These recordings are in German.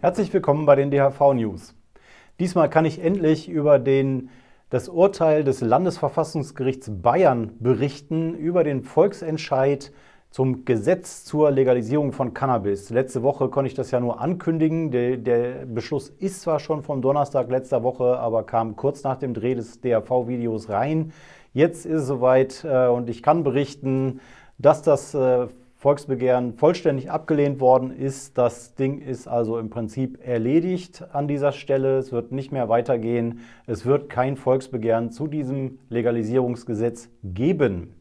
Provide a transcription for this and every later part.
Herzlich willkommen bei den DHV News. Diesmal kann ich endlich über den, das Urteil des Landesverfassungsgerichts Bayern berichten, über den Volksentscheid zum Gesetz zur Legalisierung von Cannabis. Letzte Woche konnte ich das ja nur ankündigen. Der, der Beschluss ist zwar schon vom Donnerstag letzter Woche, aber kam kurz nach dem Dreh des DHV-Videos rein. Jetzt ist es soweit äh, und ich kann berichten, dass das äh, Volksbegehren vollständig abgelehnt worden ist. Das Ding ist also im Prinzip erledigt an dieser Stelle. Es wird nicht mehr weitergehen. Es wird kein Volksbegehren zu diesem Legalisierungsgesetz geben.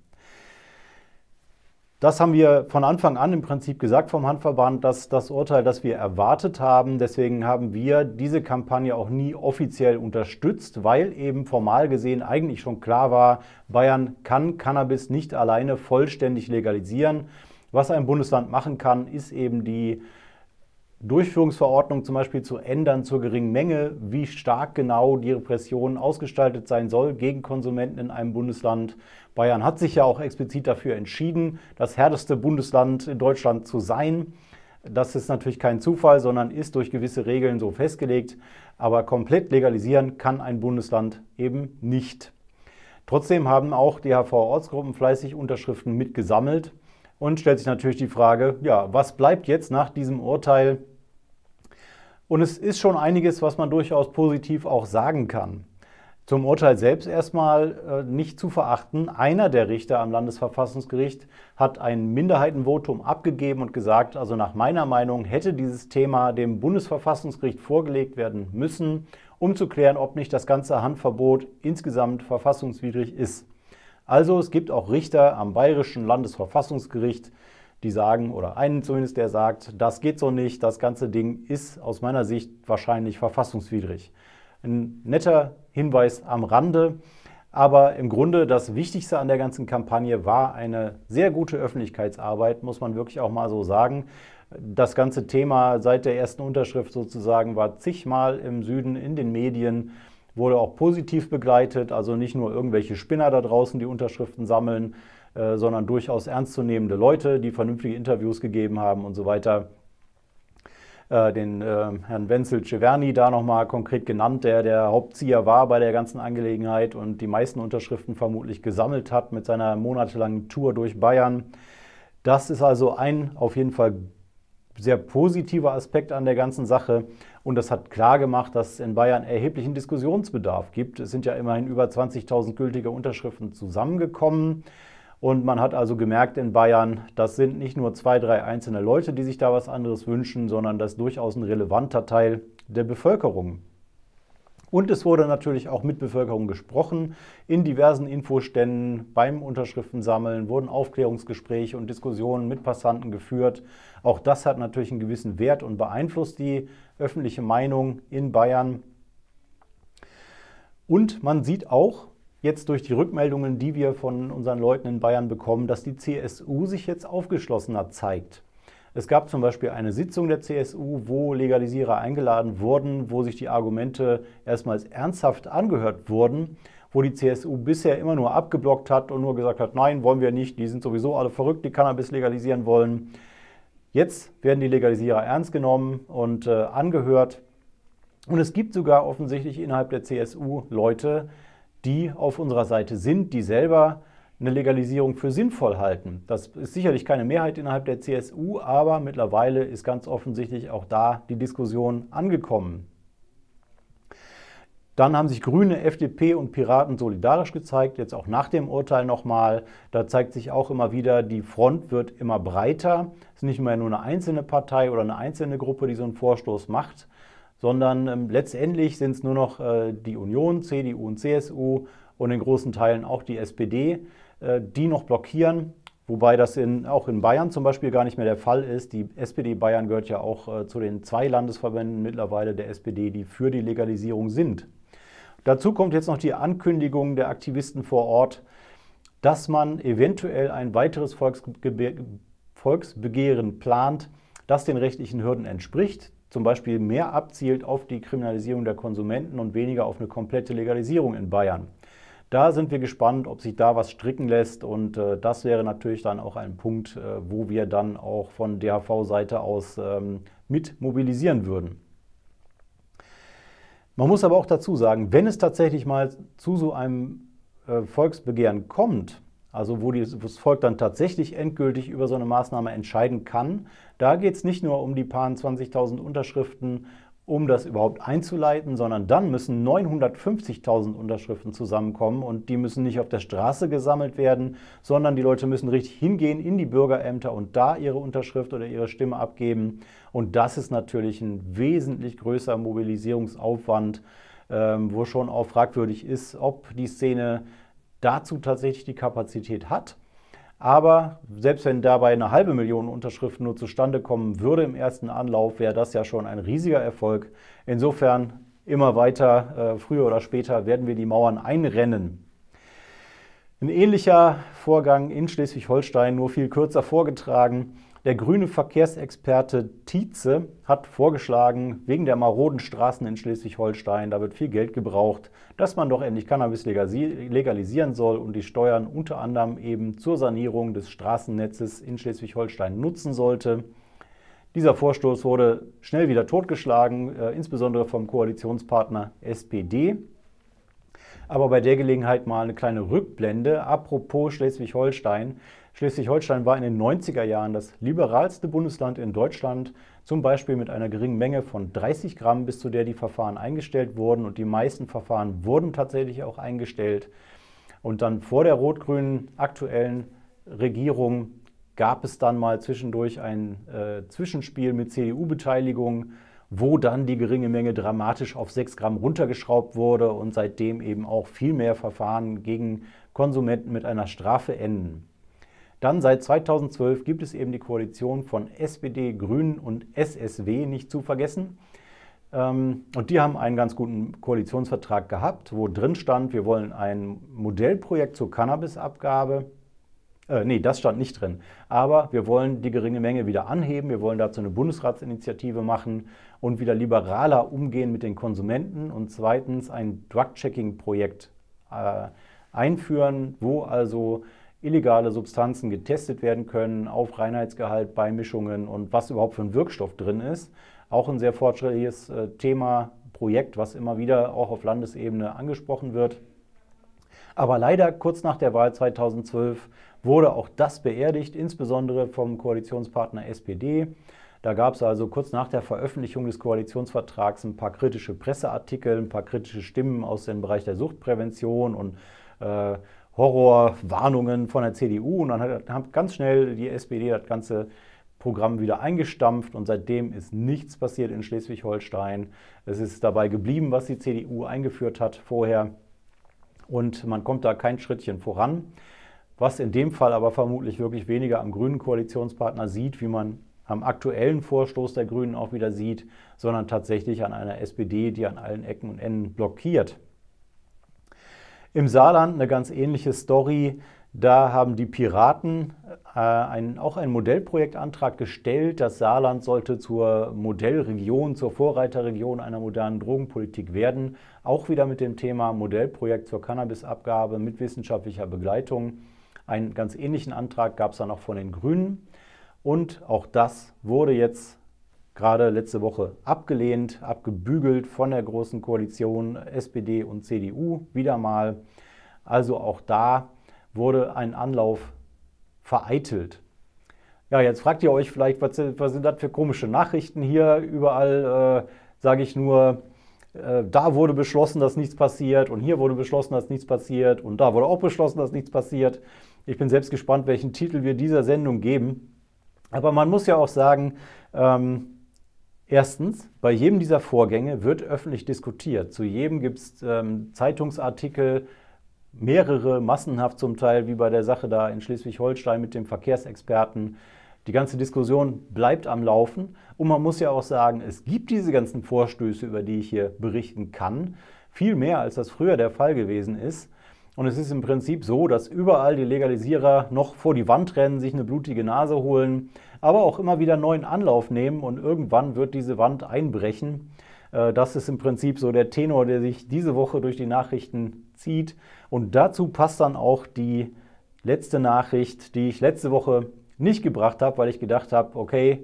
Das haben wir von Anfang an im Prinzip gesagt vom Handverband, dass das Urteil, das wir erwartet haben, deswegen haben wir diese Kampagne auch nie offiziell unterstützt, weil eben formal gesehen eigentlich schon klar war, Bayern kann Cannabis nicht alleine vollständig legalisieren. Was ein Bundesland machen kann, ist eben die Durchführungsverordnung zum Beispiel zu ändern zur geringen Menge, wie stark genau die Repression ausgestaltet sein soll gegen Konsumenten in einem Bundesland. Bayern hat sich ja auch explizit dafür entschieden, das härteste Bundesland in Deutschland zu sein. Das ist natürlich kein Zufall, sondern ist durch gewisse Regeln so festgelegt. Aber komplett legalisieren kann ein Bundesland eben nicht. Trotzdem haben auch DHV-Ortsgruppen fleißig Unterschriften mitgesammelt. Und stellt sich natürlich die Frage, ja, was bleibt jetzt nach diesem Urteil? Und es ist schon einiges, was man durchaus positiv auch sagen kann. Zum Urteil selbst erstmal äh, nicht zu verachten. Einer der Richter am Landesverfassungsgericht hat ein Minderheitenvotum abgegeben und gesagt, also nach meiner Meinung hätte dieses Thema dem Bundesverfassungsgericht vorgelegt werden müssen, um zu klären, ob nicht das ganze Handverbot insgesamt verfassungswidrig ist. Also es gibt auch Richter am Bayerischen Landesverfassungsgericht, die sagen, oder einen zumindest, der sagt, das geht so nicht, das ganze Ding ist aus meiner Sicht wahrscheinlich verfassungswidrig. Ein netter Hinweis am Rande, aber im Grunde das Wichtigste an der ganzen Kampagne war eine sehr gute Öffentlichkeitsarbeit, muss man wirklich auch mal so sagen. Das ganze Thema seit der ersten Unterschrift sozusagen war zigmal im Süden in den Medien wurde auch positiv begleitet. Also nicht nur irgendwelche Spinner da draußen, die Unterschriften sammeln, äh, sondern durchaus ernstzunehmende Leute, die vernünftige Interviews gegeben haben und so weiter. Äh, den äh, Herrn Wenzel Ceverni da nochmal konkret genannt, der der Hauptzieher war bei der ganzen Angelegenheit und die meisten Unterschriften vermutlich gesammelt hat mit seiner monatelangen Tour durch Bayern. Das ist also ein auf jeden Fall sehr positiver Aspekt an der ganzen Sache. Und das hat klar gemacht, dass es in Bayern erheblichen Diskussionsbedarf gibt. Es sind ja immerhin über 20.000 gültige Unterschriften zusammengekommen. Und man hat also gemerkt in Bayern, das sind nicht nur zwei, drei einzelne Leute, die sich da was anderes wünschen, sondern das ist durchaus ein relevanter Teil der Bevölkerung und es wurde natürlich auch mit Bevölkerung gesprochen. In diversen Infoständen beim Unterschriftensammeln wurden Aufklärungsgespräche und Diskussionen mit Passanten geführt. Auch das hat natürlich einen gewissen Wert und beeinflusst die öffentliche Meinung in Bayern. Und man sieht auch jetzt durch die Rückmeldungen, die wir von unseren Leuten in Bayern bekommen, dass die CSU sich jetzt aufgeschlossener zeigt. Es gab zum Beispiel eine Sitzung der CSU, wo Legalisierer eingeladen wurden, wo sich die Argumente erstmals ernsthaft angehört wurden, wo die CSU bisher immer nur abgeblockt hat und nur gesagt hat, nein, wollen wir nicht, die sind sowieso alle verrückt, die Cannabis legalisieren wollen. Jetzt werden die Legalisierer ernst genommen und äh, angehört. Und es gibt sogar offensichtlich innerhalb der CSU Leute, die auf unserer Seite sind, die selber eine Legalisierung für sinnvoll halten. Das ist sicherlich keine Mehrheit innerhalb der CSU, aber mittlerweile ist ganz offensichtlich auch da die Diskussion angekommen. Dann haben sich Grüne, FDP und Piraten solidarisch gezeigt, jetzt auch nach dem Urteil nochmal. Da zeigt sich auch immer wieder, die Front wird immer breiter. Es ist nicht mehr nur eine einzelne Partei oder eine einzelne Gruppe, die so einen Vorstoß macht, sondern ähm, letztendlich sind es nur noch äh, die Union, CDU und CSU und in großen Teilen auch die SPD, äh, die noch blockieren. Wobei das in, auch in Bayern zum Beispiel gar nicht mehr der Fall ist. Die SPD Bayern gehört ja auch äh, zu den zwei Landesverbänden mittlerweile der SPD, die für die Legalisierung sind. Dazu kommt jetzt noch die Ankündigung der Aktivisten vor Ort, dass man eventuell ein weiteres Volksbegehren plant, das den rechtlichen Hürden entspricht, zum Beispiel mehr abzielt auf die Kriminalisierung der Konsumenten und weniger auf eine komplette Legalisierung in Bayern. Da sind wir gespannt, ob sich da was stricken lässt und äh, das wäre natürlich dann auch ein Punkt, äh, wo wir dann auch von DHV-Seite aus ähm, mit mobilisieren würden. Man muss aber auch dazu sagen, wenn es tatsächlich mal zu so einem äh, Volksbegehren kommt, also wo das Volk dann tatsächlich endgültig über so eine Maßnahme entscheiden kann. Da geht es nicht nur um die paar 20.000 Unterschriften um das überhaupt einzuleiten, sondern dann müssen 950.000 Unterschriften zusammenkommen und die müssen nicht auf der Straße gesammelt werden, sondern die Leute müssen richtig hingehen in die Bürgerämter und da ihre Unterschrift oder ihre Stimme abgeben. Und das ist natürlich ein wesentlich größerer Mobilisierungsaufwand, ähm, wo schon auch fragwürdig ist, ob die Szene dazu tatsächlich die Kapazität hat. Aber selbst wenn dabei eine halbe Million Unterschriften nur zustande kommen würde im ersten Anlauf, wäre das ja schon ein riesiger Erfolg. Insofern immer weiter, äh, früher oder später werden wir die Mauern einrennen. Ein ähnlicher Vorgang in Schleswig-Holstein, nur viel kürzer vorgetragen. Der grüne Verkehrsexperte Tietze hat vorgeschlagen, wegen der maroden Straßen in Schleswig-Holstein, da wird viel Geld gebraucht, dass man doch endlich Cannabis legalisieren soll und die Steuern unter anderem eben zur Sanierung des Straßennetzes in Schleswig-Holstein nutzen sollte. Dieser Vorstoß wurde schnell wieder totgeschlagen, äh, insbesondere vom Koalitionspartner SPD. Aber bei der Gelegenheit mal eine kleine Rückblende. Apropos Schleswig-Holstein, Schleswig-Holstein war in den 90er Jahren das liberalste Bundesland in Deutschland, zum Beispiel mit einer geringen Menge von 30 Gramm, bis zu der die Verfahren eingestellt wurden. Und die meisten Verfahren wurden tatsächlich auch eingestellt. Und dann vor der rot-grünen aktuellen Regierung gab es dann mal zwischendurch ein äh, Zwischenspiel mit CDU-Beteiligung, wo dann die geringe Menge dramatisch auf 6 Gramm runtergeschraubt wurde und seitdem eben auch viel mehr Verfahren gegen Konsumenten mit einer Strafe enden dann seit 2012 gibt es eben die Koalition von SPD, Grünen und SSW nicht zu vergessen. Ähm, und die haben einen ganz guten Koalitionsvertrag gehabt, wo drin stand, wir wollen ein Modellprojekt zur Cannabisabgabe. Äh, nee, das stand nicht drin. Aber wir wollen die geringe Menge wieder anheben, wir wollen dazu eine Bundesratsinitiative machen und wieder liberaler umgehen mit den Konsumenten und zweitens ein Drug-Checking-Projekt äh, einführen, wo also illegale Substanzen getestet werden können auf Reinheitsgehalt, Beimischungen und was überhaupt für ein Wirkstoff drin ist. Auch ein sehr fortschrittliches äh, Thema, Projekt, was immer wieder auch auf Landesebene angesprochen wird. Aber leider kurz nach der Wahl 2012 wurde auch das beerdigt, insbesondere vom Koalitionspartner SPD. Da gab es also kurz nach der Veröffentlichung des Koalitionsvertrags ein paar kritische Presseartikel, ein paar kritische Stimmen aus dem Bereich der Suchtprävention und äh, Horrorwarnungen von der CDU und dann hat, hat ganz schnell die SPD das ganze Programm wieder eingestampft und seitdem ist nichts passiert in Schleswig-Holstein. Es ist dabei geblieben, was die CDU eingeführt hat vorher und man kommt da kein Schrittchen voran. Was in dem Fall aber vermutlich wirklich weniger am grünen Koalitionspartner sieht, wie man am aktuellen Vorstoß der Grünen auch wieder sieht, sondern tatsächlich an einer SPD, die an allen Ecken und Enden blockiert. Im Saarland eine ganz ähnliche Story. Da haben die Piraten äh, einen, auch einen Modellprojektantrag gestellt. Das Saarland sollte zur Modellregion, zur Vorreiterregion einer modernen Drogenpolitik werden. Auch wieder mit dem Thema Modellprojekt zur Cannabisabgabe mit wissenschaftlicher Begleitung. Einen ganz ähnlichen Antrag gab es dann auch von den Grünen. Und auch das wurde jetzt gerade letzte Woche abgelehnt, abgebügelt von der Großen Koalition SPD und CDU wieder mal. Also auch da wurde ein Anlauf vereitelt. Ja, jetzt fragt ihr euch vielleicht, was, was sind das für komische Nachrichten hier? Überall äh, sage ich nur, äh, da wurde beschlossen, dass nichts passiert und hier wurde beschlossen, dass nichts passiert und da wurde auch beschlossen, dass nichts passiert. Ich bin selbst gespannt, welchen Titel wir dieser Sendung geben. Aber man muss ja auch sagen, ähm, Erstens, bei jedem dieser Vorgänge wird öffentlich diskutiert. Zu jedem gibt es ähm, Zeitungsartikel, mehrere, massenhaft zum Teil, wie bei der Sache da in Schleswig-Holstein mit dem Verkehrsexperten. Die ganze Diskussion bleibt am Laufen. Und man muss ja auch sagen, es gibt diese ganzen Vorstöße, über die ich hier berichten kann. Viel mehr, als das früher der Fall gewesen ist. Und es ist im Prinzip so, dass überall die Legalisierer noch vor die Wand rennen, sich eine blutige Nase holen, aber auch immer wieder neuen Anlauf nehmen und irgendwann wird diese Wand einbrechen. Äh, das ist im Prinzip so der Tenor, der sich diese Woche durch die Nachrichten zieht. Und dazu passt dann auch die letzte Nachricht, die ich letzte Woche nicht gebracht habe, weil ich gedacht habe, okay,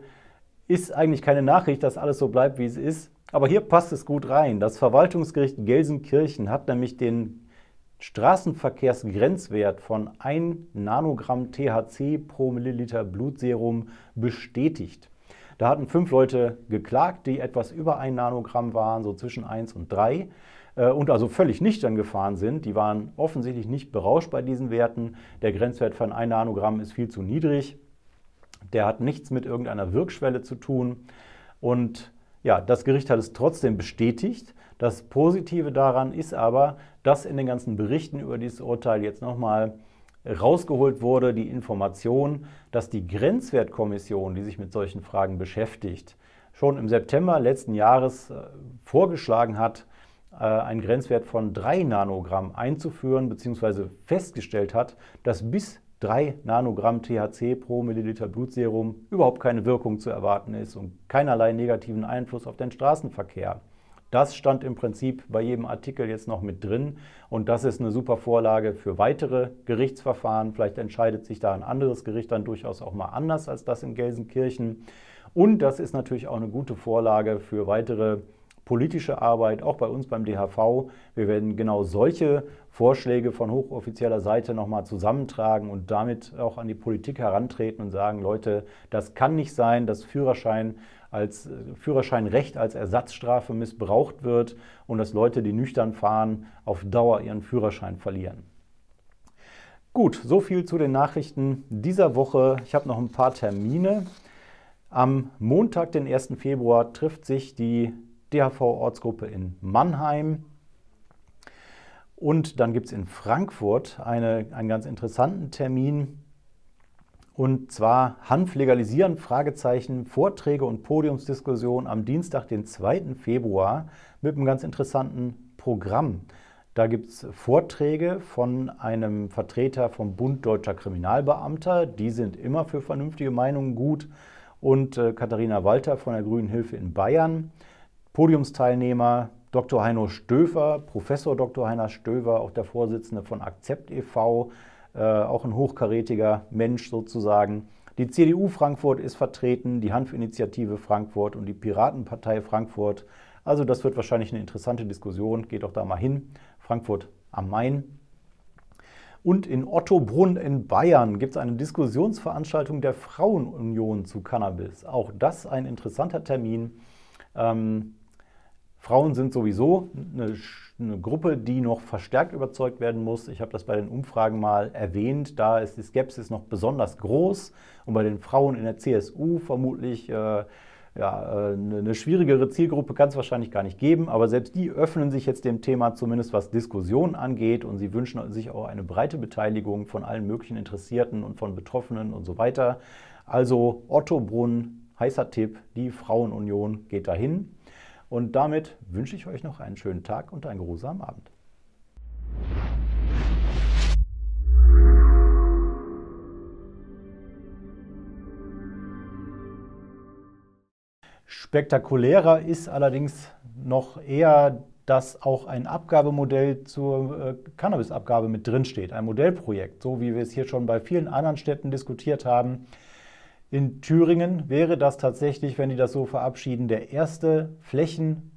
ist eigentlich keine Nachricht, dass alles so bleibt, wie es ist. Aber hier passt es gut rein. Das Verwaltungsgericht Gelsenkirchen hat nämlich den Straßenverkehrsgrenzwert von 1 Nanogramm THC pro Milliliter Blutserum bestätigt. Da hatten fünf Leute geklagt, die etwas über 1 Nanogramm waren, so zwischen 1 und 3 äh, und also völlig nüchtern gefahren sind. Die waren offensichtlich nicht berauscht bei diesen Werten. Der Grenzwert von 1 Nanogramm ist viel zu niedrig. Der hat nichts mit irgendeiner Wirkschwelle zu tun. Und ja, das Gericht hat es trotzdem bestätigt. Das Positive daran ist aber, dass in den ganzen Berichten über dieses Urteil jetzt nochmal rausgeholt wurde, die Information, dass die Grenzwertkommission, die sich mit solchen Fragen beschäftigt, schon im September letzten Jahres äh, vorgeschlagen hat, äh, einen Grenzwert von 3 Nanogramm einzuführen, beziehungsweise festgestellt hat, dass bis 3 Nanogramm THC pro Milliliter Blutserum überhaupt keine Wirkung zu erwarten ist und keinerlei negativen Einfluss auf den Straßenverkehr. Das stand im Prinzip bei jedem Artikel jetzt noch mit drin und das ist eine super Vorlage für weitere Gerichtsverfahren. Vielleicht entscheidet sich da ein anderes Gericht dann durchaus auch mal anders als das in Gelsenkirchen. Und das ist natürlich auch eine gute Vorlage für weitere Gerichtsverfahren politische Arbeit, auch bei uns beim DHV. Wir werden genau solche Vorschläge von hochoffizieller Seite nochmal zusammentragen und damit auch an die Politik herantreten und sagen, Leute, das kann nicht sein, dass Führerschein als Führerscheinrecht als Ersatzstrafe missbraucht wird und dass Leute, die nüchtern fahren, auf Dauer ihren Führerschein verlieren. Gut, so viel zu den Nachrichten dieser Woche. Ich habe noch ein paar Termine. Am Montag, den 1. Februar, trifft sich die DHV-Ortsgruppe in Mannheim. Und dann gibt es in Frankfurt eine, einen ganz interessanten Termin. Und zwar Hanf legalisieren, Fragezeichen, Vorträge und Podiumsdiskussion am Dienstag, den 2. Februar, mit einem ganz interessanten Programm. Da gibt es Vorträge von einem Vertreter vom Bund Deutscher Kriminalbeamter. Die sind immer für vernünftige Meinungen gut. Und äh, Katharina Walter von der Grünen Hilfe in Bayern. Podiumsteilnehmer Dr. Heino Stöfer, Professor Dr. Heiner Stöfer, auch der Vorsitzende von Akzept e.V., äh, auch ein hochkarätiger Mensch sozusagen. Die CDU Frankfurt ist vertreten, die Hanfinitiative Frankfurt und die Piratenpartei Frankfurt. Also das wird wahrscheinlich eine interessante Diskussion. Geht doch da mal hin. Frankfurt am Main. Und in Ottobrunn in Bayern gibt es eine Diskussionsveranstaltung der Frauenunion zu Cannabis. Auch das ein interessanter Termin. Ähm, Frauen sind sowieso eine, eine, Gruppe, die noch verstärkt überzeugt werden muss. Ich habe das bei den Umfragen mal erwähnt. Da ist die Skepsis noch besonders groß und bei den Frauen in der CSU vermutlich äh, ja, eine äh, ne schwierigere Zielgruppe kann es wahrscheinlich gar nicht geben. Aber selbst die öffnen sich jetzt dem Thema, zumindest was Diskussionen angeht. Und sie wünschen sich auch eine breite Beteiligung von allen möglichen Interessierten und von Betroffenen und so weiter. Also Otto Brunn, heißer Tipp, die Frauenunion geht dahin. Und damit wünsche ich euch noch einen schönen Tag und einen geruhsamen Abend. Spektakulärer ist allerdings noch eher, dass auch ein Abgabemodell zur äh, Cannabisabgabe mit drinsteht, ein Modellprojekt, so wie wir es hier schon bei vielen anderen Städten diskutiert haben. In Thüringen wäre das tatsächlich, wenn die das so verabschieden, der erste Flächen,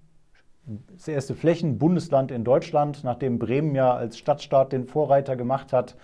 das erste Flächenbundesland in Deutschland, nachdem Bremen ja als Stadtstaat den Vorreiter gemacht hat.